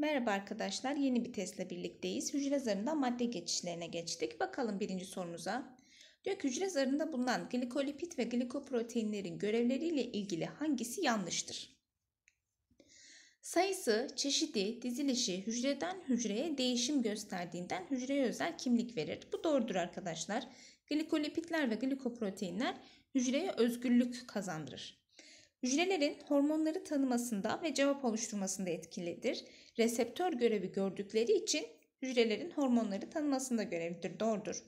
Merhaba arkadaşlar, yeni bir testle birlikteyiz. Hücre zarında madde geçişlerine geçtik. Bakalım birinci sorumuza. Diyor ki hücre zarında bulunan glikolipit ve glikoproteinlerin görevleriyle ilgili hangisi yanlıştır? Sayısı, çeşidi, dizilişi hücreden hücreye değişim gösterdiğinden hücreye özel kimlik verir. Bu doğrudur arkadaşlar. Glikolipitler ve glikoproteinler hücreye özgürlük kazandırır. Hücrelerin hormonları tanımasında ve cevap oluşturmasında etkilidir. Reseptör görevi gördükleri için hücrelerin hormonları tanımasında görevlidir. Doğrudur.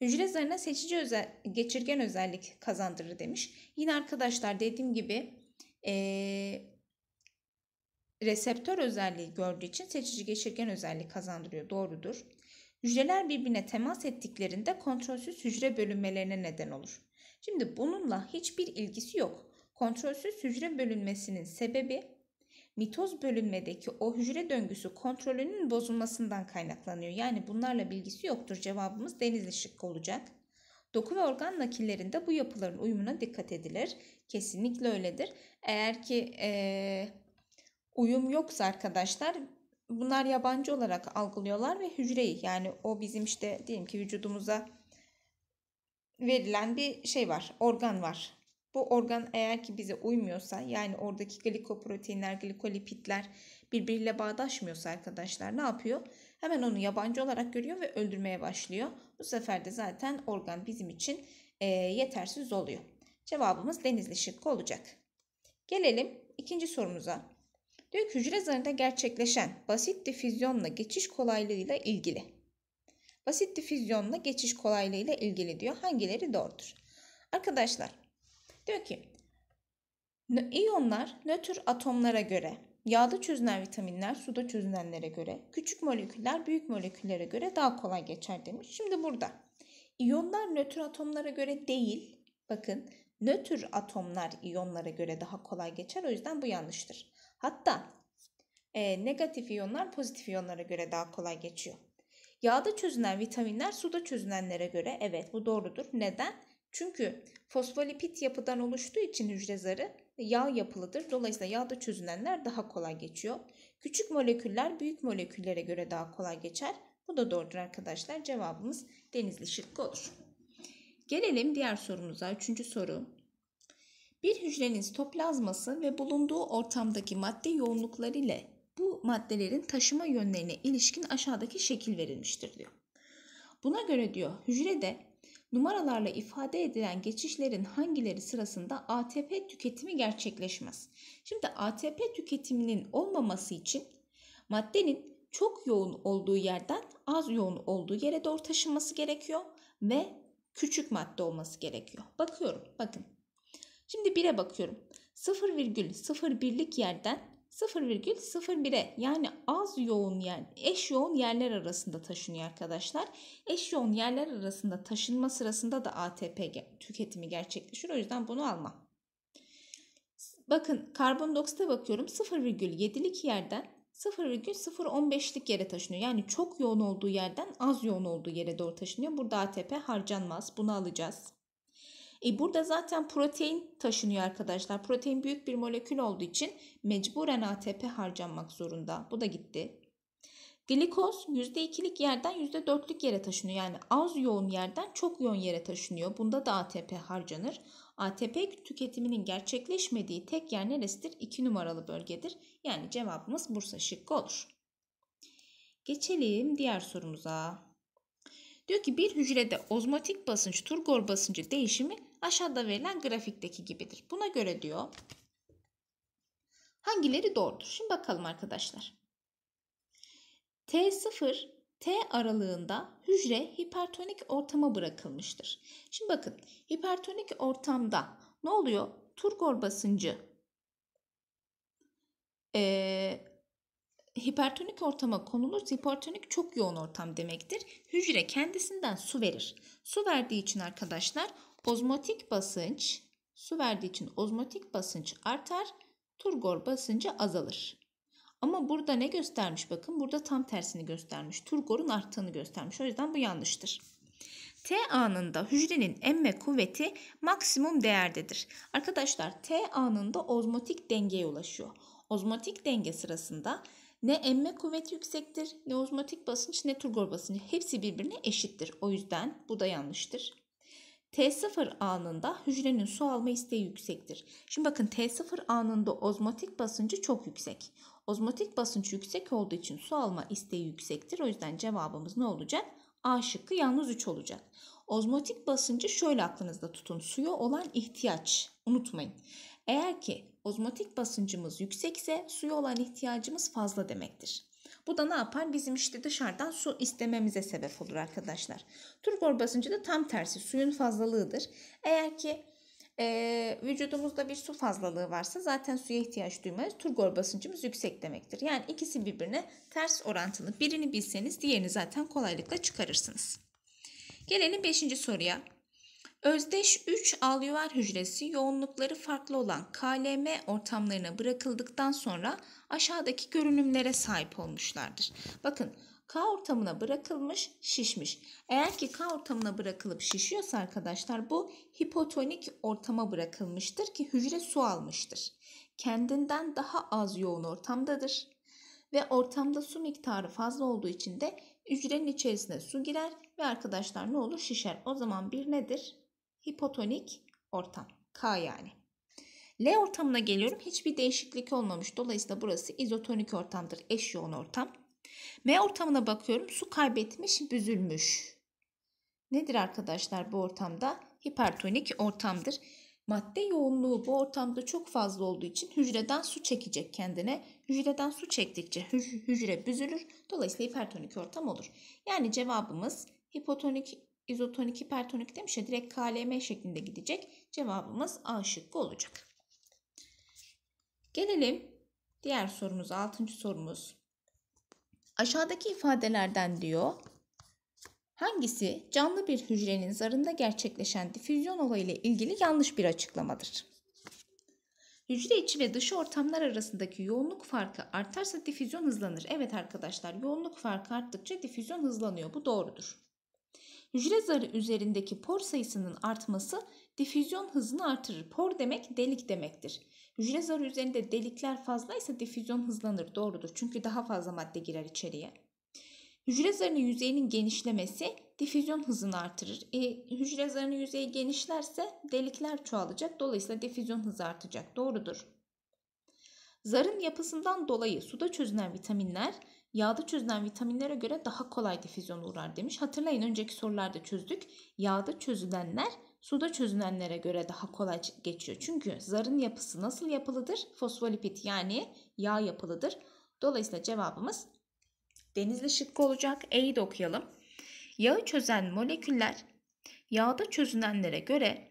Hücre zarına seçici özel, geçirgen özellik kazandırır demiş. Yine arkadaşlar dediğim gibi ee, reseptör özelliği gördüğü için seçici geçirgen özellik kazandırıyor. Doğrudur. Hücreler birbirine temas ettiklerinde kontrolsüz hücre bölünmelerine neden olur. Şimdi bununla hiçbir ilgisi yok. Kontrolsüz hücre bölünmesinin sebebi mitoz bölünmedeki o hücre döngüsü kontrolünün bozulmasından kaynaklanıyor. Yani bunlarla bilgisi yoktur. Cevabımız denizli şık olacak. Doku ve organ nakillerinde bu yapıların uyumuna dikkat edilir. Kesinlikle öyledir. Eğer ki e, uyum yoksa arkadaşlar bunlar yabancı olarak algılıyorlar ve hücreyi yani o bizim işte diyelim ki vücudumuza verilen bir şey var, organ var. Bu organ eğer ki bize uymuyorsa yani oradaki glikoproteinler, glikolipitler birbiriyle bağdaşmıyorsa arkadaşlar ne yapıyor? Hemen onu yabancı olarak görüyor ve öldürmeye başlıyor. Bu sefer de zaten organ bizim için e, yetersiz oluyor. Cevabımız denizli şıkkı olacak. Gelelim ikinci sorumuza. Diyor ki hücre zarında gerçekleşen basit difüzyonla geçiş kolaylığıyla ilgili. Basit difüzyonla geçiş kolaylığıyla ilgili diyor. Hangileri doğrudur? Arkadaşlar Diyor ki iyonlar nötr atomlara göre Yağda çözünen vitaminler suda çözünenlere göre, küçük moleküller büyük moleküllere göre daha kolay geçer demiş. Şimdi burada iyonlar nötr atomlara göre değil. Bakın nötr atomlar iyonlara göre daha kolay geçer. O yüzden bu yanlıştır. Hatta e, negatif iyonlar pozitif iyonlara göre daha kolay geçiyor. Yağda çözünen vitaminler suda çözünenlere göre evet bu doğrudur. Neden? Çünkü fosfolipit yapıdan oluştuğu için hücre zarı yağ yapılıdır. Dolayısıyla yağda çözünenler daha kolay geçiyor. Küçük moleküller büyük moleküllere göre daha kolay geçer. Bu da doğrudur arkadaşlar. Cevabımız denizli şıkkı olur. Gelelim diğer sorumuza. Üçüncü soru. Bir hücrenin sitoplazması ve bulunduğu ortamdaki madde yoğunlukları ile bu maddelerin taşıma yönlerine ilişkin aşağıdaki şekil verilmiştir diyor. Buna göre diyor hücrede numaralarla ifade edilen geçişlerin hangileri sırasında ATP tüketimi gerçekleşmez? Şimdi ATP tüketiminin olmaması için maddenin çok yoğun olduğu yerden az yoğun olduğu yere doğru taşınması gerekiyor ve küçük madde olması gerekiyor. Bakıyorum bakın. Şimdi 1'e bakıyorum. 0,01'lik yerden 0,01'e yani az yoğun yani eş yoğun yerler arasında taşınıyor arkadaşlar. Eş yoğun yerler arasında taşınma sırasında da ATP tüketimi gerçekleşir. O yüzden bunu alma. Bakın karbondioksite bakıyorum 0,7'lik yerden 0,015'lik yere taşınıyor. Yani çok yoğun olduğu yerden az yoğun olduğu yere doğru taşınıyor. Burada ATP harcanmaz. Bunu alacağız. E burada zaten protein taşınıyor arkadaşlar. Protein büyük bir molekül olduğu için mecburen ATP harcanmak zorunda. Bu da gitti. Glikoz %2'lik yerden %4'lük yere taşınıyor. Yani az yoğun yerden çok yoğun yere taşınıyor. Bunda da ATP harcanır. ATP tüketiminin gerçekleşmediği tek yer neresidir? 2 numaralı bölgedir. Yani cevabımız Bursa şıkkı olur. Geçelim diğer sorumuza. Diyor ki bir hücrede ozmotik basınç turgor basıncı değişimi aşağıda verilen grafikteki gibidir. Buna göre diyor hangileri doğrudur? Şimdi bakalım arkadaşlar. T0 T aralığında hücre hipertonik ortama bırakılmıştır. Şimdi bakın hipertonik ortamda ne oluyor? Turgor basıncı ee, hipertonik ortama konulur. Hipertonik çok yoğun ortam demektir. Hücre kendisinden su verir. Su verdiği için arkadaşlar Ozmotik basınç su verdiği için ozmotik basınç artar, turgor basıncı azalır. Ama burada ne göstermiş bakın burada tam tersini göstermiş. Turgor'un arttığını göstermiş. O yüzden bu yanlıştır. T anında hücrenin emme kuvveti maksimum değerdedir. Arkadaşlar T anında ozmotik dengeye ulaşıyor. Ozmotik denge sırasında ne emme kuvveti yüksektir, ne ozmotik basınç, ne turgor basıncı hepsi birbirine eşittir. O yüzden bu da yanlıştır. T0 anında hücrenin su alma isteği yüksektir. Şimdi bakın T0 anında ozmotik basıncı çok yüksek. Ozmotik basınç yüksek olduğu için su alma isteği yüksektir. O yüzden cevabımız ne olacak? A şıkkı yalnız 3 olacak. Ozmotik basıncı şöyle aklınızda tutun. Suya olan ihtiyaç. Unutmayın. Eğer ki ozmotik basıncımız yüksekse suya olan ihtiyacımız fazla demektir. Bu da ne yapar? Bizim işte dışarıdan su istememize sebep olur arkadaşlar. Turgor basıncı da tam tersi suyun fazlalığıdır. Eğer ki e, vücudumuzda bir su fazlalığı varsa zaten suya ihtiyaç duymayız. Turgor basıncımız yüksek demektir. Yani ikisi birbirine ters orantılı. Birini bilseniz diğerini zaten kolaylıkla çıkarırsınız. Gelelim 5. soruya. Özdeş 3 alveolar hücresi yoğunlukları farklı olan KLM ortamlarına bırakıldıktan sonra aşağıdaki görünümlere sahip olmuşlardır. Bakın K ortamına bırakılmış, şişmiş. Eğer ki K ortamına bırakılıp şişiyorsa arkadaşlar bu hipotonik ortama bırakılmıştır ki hücre su almıştır. Kendinden daha az yoğun ortamdadır ve ortamda su miktarı fazla olduğu için de hücrenin içerisine su girer ve arkadaşlar ne olur şişer. O zaman bir nedir? hipotonik ortam. K yani. L ortamına geliyorum. Hiçbir değişiklik olmamış. Dolayısıyla burası izotonik ortamdır. Eş yoğun ortam. M ortamına bakıyorum. Su kaybetmiş, büzülmüş. Nedir arkadaşlar bu ortamda? Hipertonik ortamdır. Madde yoğunluğu bu ortamda çok fazla olduğu için hücreden su çekecek kendine. Hücreden su çektikçe hücre büzülür. Dolayısıyla hipertonik ortam olur. Yani cevabımız hipotonik izotonik hipertonik demiş ya direkt KLM şeklinde gidecek. Cevabımız A şıkkı olacak. Gelelim diğer sorumuz 6. sorumuz. Aşağıdaki ifadelerden diyor hangisi canlı bir hücrenin zarında gerçekleşen difüzyon olayı ile ilgili yanlış bir açıklamadır? Hücre içi ve dışı ortamlar arasındaki yoğunluk farkı artarsa difüzyon hızlanır. Evet arkadaşlar yoğunluk farkı arttıkça difüzyon hızlanıyor. Bu doğrudur. Hücre zarı üzerindeki por sayısının artması difüzyon hızını artırır. Por demek delik demektir. Hücre zarı üzerinde delikler fazlaysa difüzyon hızlanır doğrudur. Çünkü daha fazla madde girer içeriye. Hücre zarının yüzeyinin genişlemesi difüzyon hızını artırır. E, hücre zarının yüzeyi genişlerse delikler çoğalacak. Dolayısıyla difüzyon hızı artacak. Doğrudur. Zarın yapısından dolayı suda çözünen vitaminler yağda çözünen vitaminlere göre daha kolay difüzyona uğrar demiş. Hatırlayın önceki sorularda çözdük. Yağda çözülenler suda çözünenlere göre daha kolay geçiyor. Çünkü zarın yapısı nasıl yapılıdır? Fosfolipit yani yağ yapılıdır. Dolayısıyla cevabımız denizli şıkkı olacak. E'yi de okuyalım. Yağı çözen moleküller yağda çözünenlere göre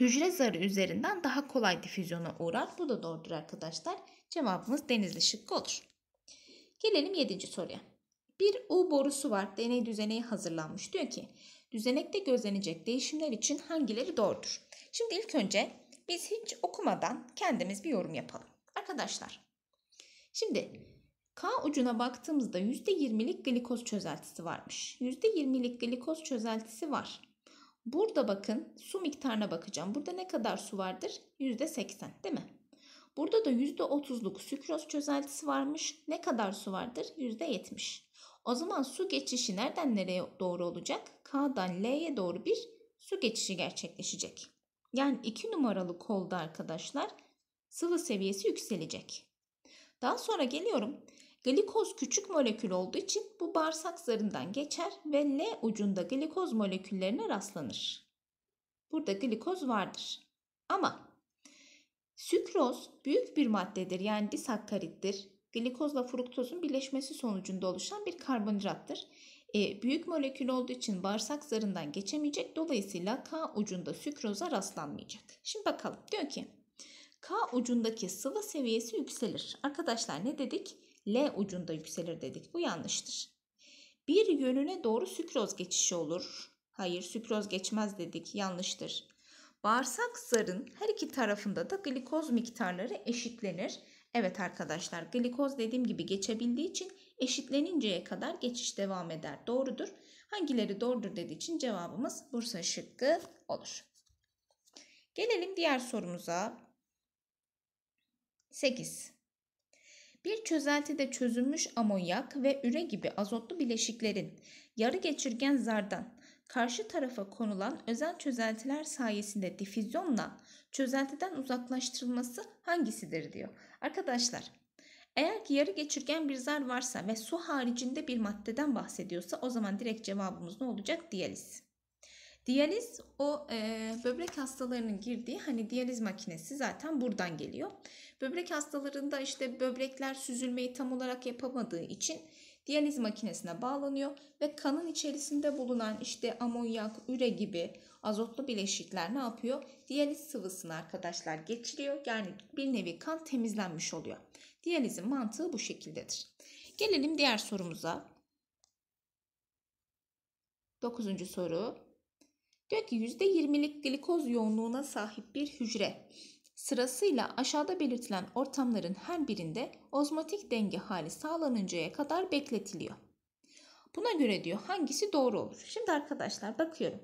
hücre zarı üzerinden daha kolay difüzyona uğrar. Bu da doğrudur arkadaşlar. Cevabımız denizli şıkkı olur. Gelelim 7. soruya. Bir U borusu var. Deney düzeneği hazırlanmış. Diyor ki düzenekte gözlenecek değişimler için hangileri doğrudur? Şimdi ilk önce biz hiç okumadan kendimiz bir yorum yapalım. Arkadaşlar şimdi K ucuna baktığımızda %20'lik glikoz çözeltisi varmış. %20'lik glikoz çözeltisi var. Burada bakın su miktarına bakacağım. Burada ne kadar su vardır? %80 değil mi? Burada da %30'luk sükroz çözeltisi varmış. Ne kadar su vardır? %70. O zaman su geçişi nereden nereye doğru olacak? K'dan L'ye doğru bir su geçişi gerçekleşecek. Yani 2 numaralı kolda arkadaşlar sıvı seviyesi yükselecek. Daha sonra geliyorum. Glikoz küçük molekül olduğu için bu bağırsak zarından geçer ve L ucunda glikoz moleküllerine rastlanır. Burada glikoz vardır. Ama Sükroz büyük bir maddedir yani disakkarittir. Glikozla fruktozun birleşmesi sonucunda oluşan bir karbonhidrattır. E, büyük molekül olduğu için bağırsak zarından geçemeyecek. Dolayısıyla K ucunda sükroza rastlanmayacak. Şimdi bakalım diyor ki K ucundaki sıvı seviyesi yükselir. Arkadaşlar ne dedik? L ucunda yükselir dedik. Bu yanlıştır. Bir yönüne doğru sükroz geçişi olur. Hayır sükroz geçmez dedik. Yanlıştır. Bağırsak zarın her iki tarafında da glikoz miktarları eşitlenir. Evet arkadaşlar glikoz dediğim gibi geçebildiği için eşitleninceye kadar geçiş devam eder. Doğrudur. Hangileri doğrudur dediği için cevabımız Bursa şıkkı olur. Gelelim diğer sorumuza. 8. Bir çözeltide çözülmüş amonyak ve üre gibi azotlu bileşiklerin yarı geçirgen zardan karşı tarafa konulan özel çözeltiler sayesinde difüzyonla çözeltiden uzaklaştırılması hangisidir diyor. Arkadaşlar eğer ki yarı geçirgen bir zar varsa ve su haricinde bir maddeden bahsediyorsa o zaman direkt cevabımız ne olacak? Diyaliz. Diyaliz o e, böbrek hastalarının girdiği hani diyaliz makinesi zaten buradan geliyor. Böbrek hastalarında işte böbrekler süzülmeyi tam olarak yapamadığı için diyaliz makinesine bağlanıyor ve kanın içerisinde bulunan işte amonyak, üre gibi azotlu bileşikler ne yapıyor? Diyaliz sıvısını arkadaşlar geçiriyor. Yani bir nevi kan temizlenmiş oluyor. Diyalizin mantığı bu şekildedir. Gelelim diğer sorumuza. Dokuzuncu soru. Diyor ki %20'lik glikoz yoğunluğuna sahip bir hücre Sırasıyla aşağıda belirtilen ortamların her birinde ozmotik denge hali sağlanıncaya kadar bekletiliyor. Buna göre diyor hangisi doğru olur? Şimdi arkadaşlar bakıyorum.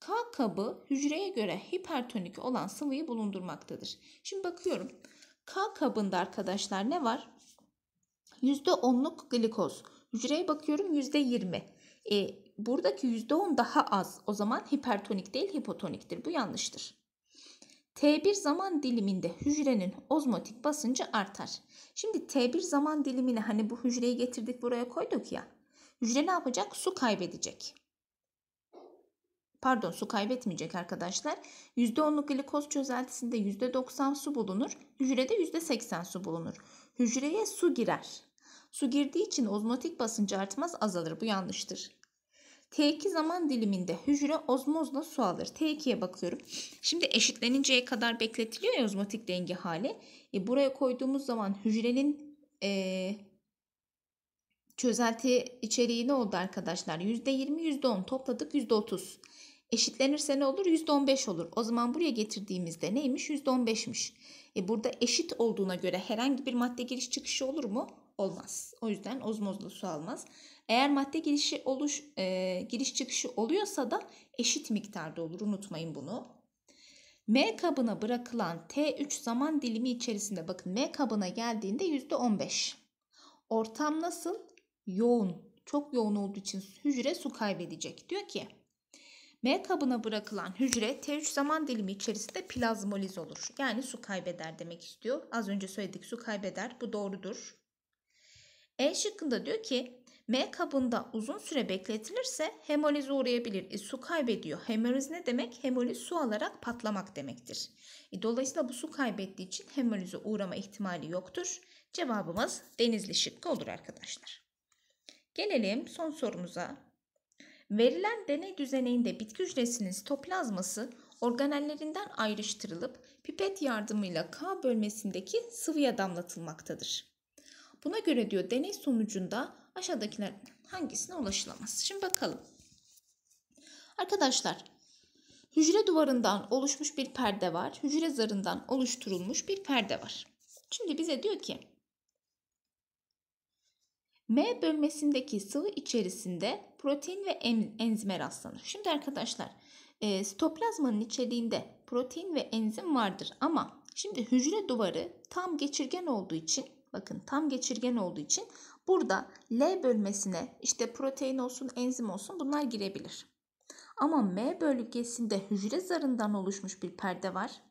K kabı hücreye göre hipertonik olan sıvıyı bulundurmaktadır. Şimdi bakıyorum. K kabında arkadaşlar ne var? %10'luk glikoz. Hücreye bakıyorum %20. E, buradaki %10 daha az. O zaman hipertonik değil hipotoniktir. Bu yanlıştır. T1 zaman diliminde hücrenin ozmotik basıncı artar. Şimdi T1 zaman dilimine hani bu hücreyi getirdik buraya koyduk ya. Hücre ne yapacak? Su kaybedecek. Pardon su kaybetmeyecek arkadaşlar. %10'luk glikoz çözeltisinde %90 su bulunur. Hücrede %80 su bulunur. Hücreye su girer. Su girdiği için ozmotik basıncı artmaz azalır. Bu yanlıştır. T2 zaman diliminde hücre ozmozla su alır. T2'ye bakıyorum. Şimdi eşitleninceye kadar bekletiliyor ya ozmotik denge hali. E, buraya koyduğumuz zaman hücrenin e, çözelti içeriği ne oldu arkadaşlar? %20, %10 topladık %30. Eşitlenirse ne olur? %15 olur. O zaman buraya getirdiğimizde neymiş? %15'miş. E burada eşit olduğuna göre herhangi bir madde giriş çıkışı olur mu? Olmaz. O yüzden ozmozlu su almaz. Eğer madde girişi oluş e, giriş çıkışı oluyorsa da eşit miktarda olur. Unutmayın bunu. M kabına bırakılan T3 zaman dilimi içerisinde bakın M kabına geldiğinde %15. Ortam nasıl? Yoğun. Çok yoğun olduğu için hücre su kaybedecek. Diyor ki M kabına bırakılan hücre T3 zaman dilimi içerisinde plazmoliz olur. Yani su kaybeder demek istiyor. Az önce söyledik su kaybeder. Bu doğrudur. E şıkkında diyor ki M kabında uzun süre bekletilirse hemolize uğrayabilir. E, su kaybediyor. Hemoliz ne demek? Hemoliz su alarak patlamak demektir. E, dolayısıyla bu su kaybettiği için hemolize uğrama ihtimali yoktur. Cevabımız denizli şıkkı olur arkadaşlar. Gelelim son sorumuza. Verilen deney düzeneğinde bitki hücresinin sitoplazması organellerinden ayrıştırılıp pipet yardımıyla K bölmesindeki sıvıya damlatılmaktadır. Buna göre diyor deney sonucunda aşağıdakiler hangisine ulaşılamaz? Şimdi bakalım. Arkadaşlar hücre duvarından oluşmuş bir perde var. Hücre zarından oluşturulmuş bir perde var. Şimdi bize diyor ki M bölmesindeki sıvı içerisinde protein ve enzime rastlanır. Şimdi arkadaşlar e, sitoplazmanın içeriğinde protein ve enzim vardır ama şimdi hücre duvarı tam geçirgen olduğu için bakın tam geçirgen olduğu için burada L bölmesine işte protein olsun enzim olsun bunlar girebilir. Ama M bölgesinde hücre zarından oluşmuş bir perde var.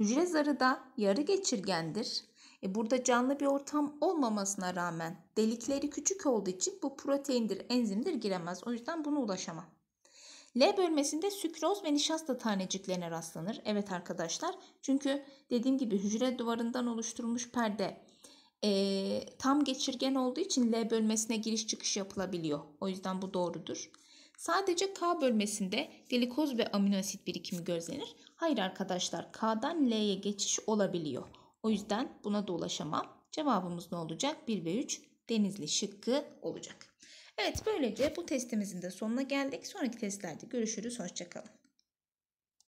Hücre zarı da yarı geçirgendir. E burada canlı bir ortam olmamasına rağmen delikleri küçük olduğu için bu proteindir, enzimdir giremez. O yüzden bunu ulaşamam. L bölmesinde sükroz ve nişasta taneciklerine rastlanır. Evet arkadaşlar çünkü dediğim gibi hücre duvarından oluşturulmuş perde e, tam geçirgen olduğu için L bölmesine giriş çıkış yapılabiliyor. O yüzden bu doğrudur. Sadece K bölmesinde glikoz ve amino asit birikimi gözlenir. Hayır arkadaşlar K'dan L'ye geçiş olabiliyor. O yüzden buna da ulaşamam. Cevabımız ne olacak? 1 ve 3 denizli şıkkı olacak. Evet böylece bu testimizin de sonuna geldik. Sonraki testlerde görüşürüz. Hoşçakalın.